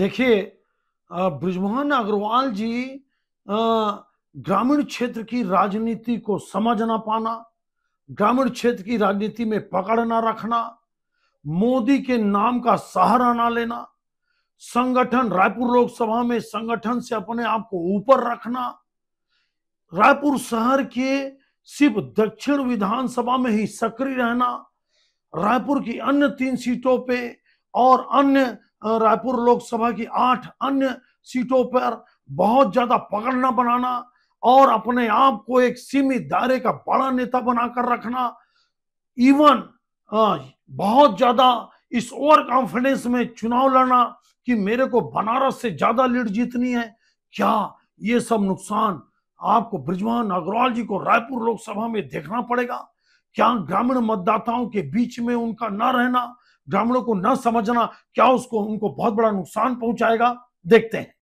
देखिए ब्रजमोहन अग्रवाल जी ग्रामीण क्षेत्र की राजनीति को समझ ना पाना ग्रामीण क्षेत्र की राजनीति में पकड़ ना रखना मोदी के नाम का सहारा ना लेना संगठन रायपुर लोकसभा में संगठन से अपने आप को ऊपर रखना रायपुर शहर के सिर्फ दक्षिण विधानसभा में ही सक्रिय रहना रायपुर की अन्य तीन सीटों पे और अन्य रायपुर लोकसभा की आठ अन्य सीटों पर बहुत ज्यादा पकड़ना बनाना और अपने आप को एक सीमित दायरे का बड़ा नेता बनाकर रखना इवन बहुत ज्यादा इस ओवर कॉन्फिडेंस में चुनाव लड़ना कि मेरे को बनारस से ज्यादा लीड जीतनी है क्या ये सब नुकसान आपको ब्रिजमान अग्रवाल जी को रायपुर लोकसभा में देखना पड़ेगा क्या ग्रामीण मतदाताओं के बीच में उनका न रहना ग्रामीणों को न समझना क्या उसको उनको बहुत बड़ा नुकसान पहुंचाएगा देखते हैं